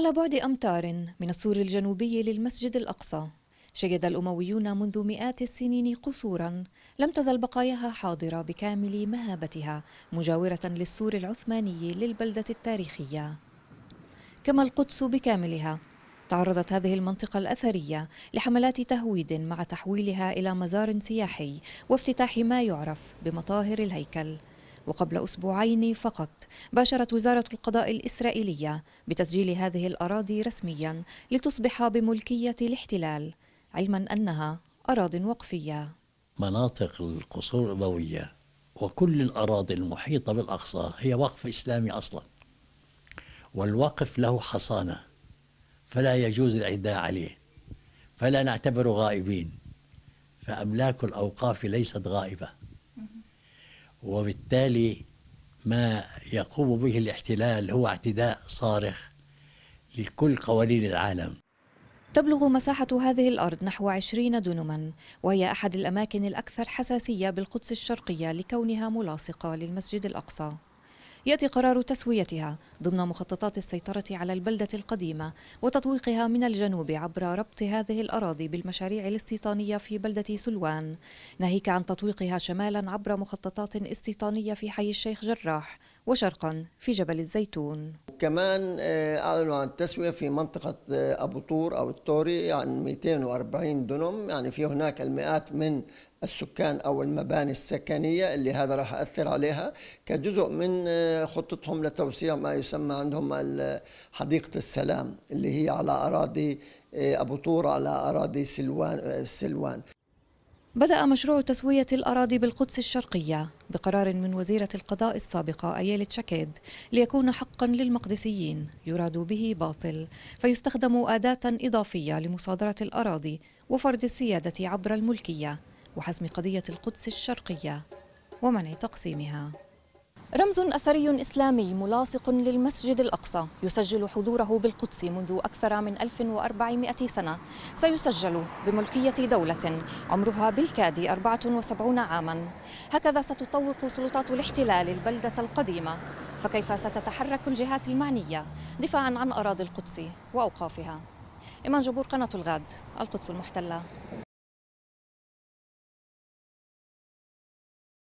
على بعد أمتار من السور الجنوبي للمسجد الأقصى شيد الأمويون منذ مئات السنين قصورا لم تزل بقاياها حاضرة بكامل مهابتها مجاورة للسور العثماني للبلدة التاريخية كما القدس بكاملها تعرضت هذه المنطقة الأثرية لحملات تهويد مع تحويلها إلى مزار سياحي وافتتاح ما يعرف بمطاهر الهيكل وقبل أسبوعين فقط باشرت وزارة القضاء الإسرائيلية بتسجيل هذه الأراضي رسميا لتصبح بملكية الاحتلال علما أنها أراض وقفية مناطق القصور الأبوية وكل الأراضي المحيطة بالأقصى هي وقف إسلامي أصلا والوقف له حصانة فلا يجوز الاعتداء عليه فلا نعتبره غائبين فأملاك الأوقاف ليست غائبة وبالتالي ما يقوم به الاحتلال هو اعتداء صارخ لكل قوانين العالم تبلغ مساحة هذه الأرض نحو 20 دونما وهي أحد الأماكن الأكثر حساسية بالقدس الشرقية لكونها ملاصقة للمسجد الأقصى يأتي قرار تسويتها ضمن مخططات السيطرة على البلدة القديمة وتطويقها من الجنوب عبر ربط هذه الأراضي بالمشاريع الاستيطانية في بلدة سلوان ناهيك عن تطويقها شمالا عبر مخططات استيطانية في حي الشيخ جراح وشرقا في جبل الزيتون كمان آه، اعلنوا عن التسويه في منطقه آه، ابو طور او التوري يعني 240 دونم يعني في هناك المئات من السكان او المباني السكنيه اللي هذا راح اثر عليها كجزء من آه، خطتهم لتوسيع ما يسمى عندهم حديقه السلام اللي هي على اراضي ابو طور على اراضي سلوان سلوان بدأ مشروع تسوية الأراضي بالقدس الشرقية بقرار من وزيرة القضاء السابقة أيالة شكاد ليكون حقا للمقدسيين يراد به باطل فيستخدم أداة إضافية لمصادرة الأراضي وفرض السيادة عبر الملكية وحسم قضية القدس الشرقية ومنع تقسيمها رمز أثري إسلامي ملاصق للمسجد الأقصى يسجل حضوره بالقدس منذ أكثر من 1400 سنة سيسجل بملكية دولة عمرها بالكاد 74 عاما هكذا ستطوق سلطات الاحتلال البلدة القديمة فكيف ستتحرك الجهات المعنية دفاعا عن أراضي القدس وأوقافها إيمان جبور قناة الغاد القدس المحتلة